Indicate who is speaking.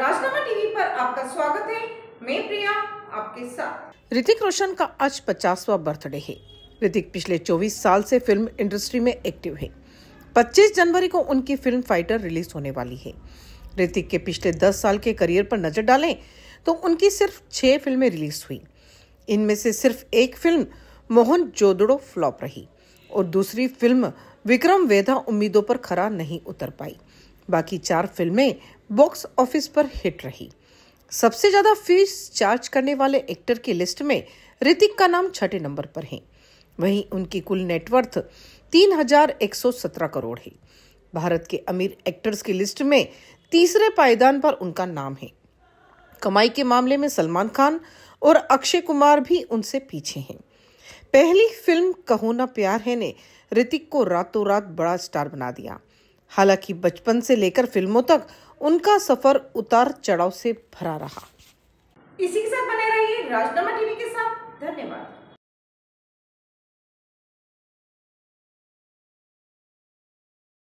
Speaker 1: राजनामा TV पर आपका स्वागत है मैं प्रिया आपके साथ
Speaker 2: ऋतिक रोशन का आज पचासवा बर्थडे है ऋतिक पिछले 24 साल से फिल्म इंडस्ट्री में एक्टिव है 25 जनवरी को उनकी फिल्म फाइटर रिलीज होने वाली है ऋतिक के पिछले 10 साल के करियर पर नजर डालें तो उनकी सिर्फ छह फिल्में रिलीज हुई इनमें से सिर्फ एक फिल्म मोहन जोदड़ो फ्लॉप रही और दूसरी फिल्म विक्रम वेधा उम्मीदों पर खरा नहीं उतर पाई बाकी चार फिल्में बॉक्स ऑफिस पर हिट रही सबसे ज्यादा फीस चार्ज करने वाले एक्टर की लिस्ट में ऋतिक का नाम छठे नंबर पर है वहीं उनकी कुल नेटवर्थ तीन करोड़ है भारत के अमीर एक्टर्स की लिस्ट में तीसरे पायदान पर उनका नाम है कमाई के मामले में सलमान खान और अक्षय कुमार भी उनसे पीछे हैं पहली फिल्म कहो ना प्यार है ने ऋतिक को रातों रात बड़ा स्टार बना दिया हालांकि बचपन से लेकर फिल्मों तक उनका सफर उतार चढ़ाव से भरा रहा
Speaker 1: इसी के साथ बने रहिए राजनामा टीवी के साथ धन्यवाद